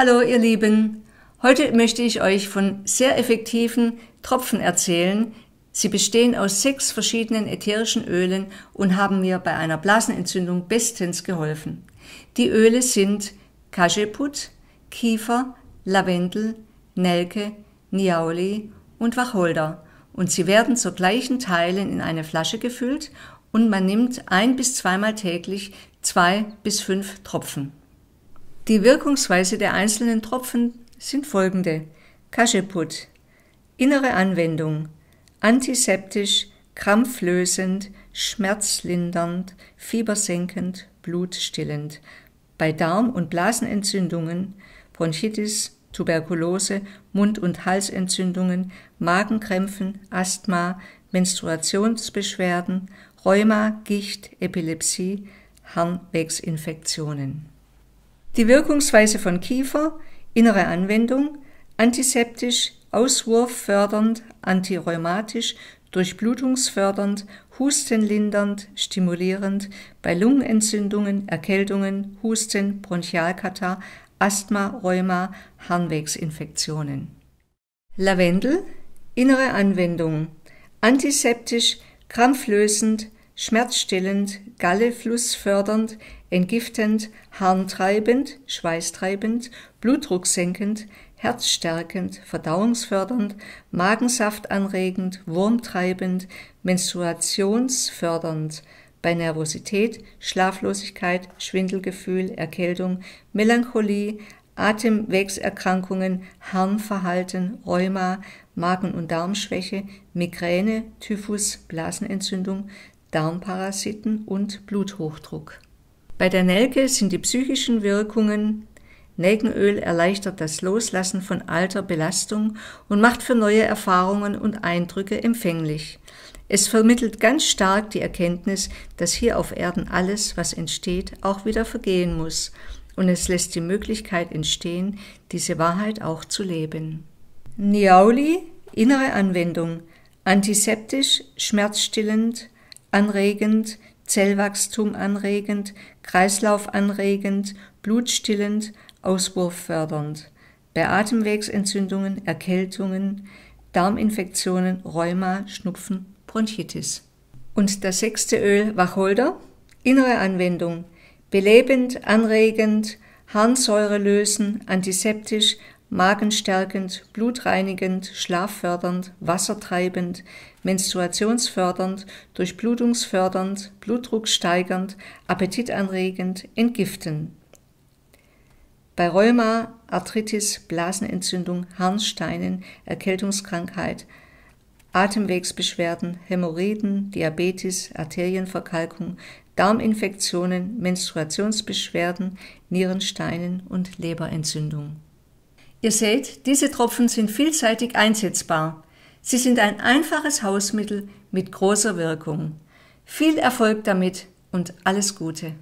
Hallo ihr Lieben, heute möchte ich euch von sehr effektiven Tropfen erzählen. Sie bestehen aus sechs verschiedenen ätherischen Ölen und haben mir bei einer Blasenentzündung bestens geholfen. Die Öle sind Kascheput, Kiefer, Lavendel, Nelke, Niauli und Wacholder und sie werden zu gleichen Teilen in eine Flasche gefüllt und man nimmt ein bis zweimal täglich zwei bis fünf Tropfen. Die Wirkungsweise der einzelnen Tropfen sind folgende. Kascheput. Innere Anwendung. Antiseptisch, krampflösend, schmerzlindernd, fiebersenkend, blutstillend. Bei Darm- und Blasenentzündungen, Bronchitis, Tuberkulose, Mund- und Halsentzündungen, Magenkrämpfen, Asthma, Menstruationsbeschwerden, Rheuma, Gicht, Epilepsie, Harnwegsinfektionen. Die Wirkungsweise von Kiefer, innere Anwendung, antiseptisch, auswurffördernd, antirheumatisch, durchblutungsfördernd, hustenlindernd, stimulierend, bei Lungenentzündungen, Erkältungen, Husten, Bronchialkatar, Asthma, Rheuma, Harnwegsinfektionen. Lavendel, innere Anwendung, antiseptisch, krampflösend, schmerzstillend, Galleflussfördernd, entgiftend, harntreibend, schweißtreibend, Blutdruck senkend, herzstärkend, verdauungsfördernd, Magensaft anregend, wurmtreibend, menstruationsfördernd, bei Nervosität, Schlaflosigkeit, Schwindelgefühl, Erkältung, Melancholie, Atemwegserkrankungen, Harnverhalten, Rheuma, Magen- und Darmschwäche, Migräne, Typhus, Blasenentzündung, Darmparasiten und Bluthochdruck. Bei der Nelke sind die psychischen Wirkungen Nelkenöl erleichtert das Loslassen von alter Belastung und macht für neue Erfahrungen und Eindrücke empfänglich. Es vermittelt ganz stark die Erkenntnis, dass hier auf Erden alles, was entsteht, auch wieder vergehen muss, und es lässt die Möglichkeit entstehen, diese Wahrheit auch zu leben. Niauli, innere Anwendung, antiseptisch, schmerzstillend, anregend, Zellwachstum anregend, Kreislauf anregend, blutstillend, Auswurf fördernd. Bei Atemwegsentzündungen, Erkältungen, Darminfektionen, Rheuma, Schnupfen, Bronchitis. Und das sechste Öl, Wacholder, innere Anwendung, belebend, anregend, Harnsäure lösen, antiseptisch, magenstärkend, blutreinigend, schlaffördernd, wassertreibend, menstruationsfördernd, durchblutungsfördernd, blutdrucksteigernd, appetitanregend, entgiften. Bei Rheuma, Arthritis, Blasenentzündung, Harnsteinen, Erkältungskrankheit, Atemwegsbeschwerden, Hämorrhoiden, Diabetes, Arterienverkalkung, Darminfektionen, Menstruationsbeschwerden, Nierensteinen und Leberentzündung. Ihr seht, diese Tropfen sind vielseitig einsetzbar. Sie sind ein einfaches Hausmittel mit großer Wirkung. Viel Erfolg damit und alles Gute.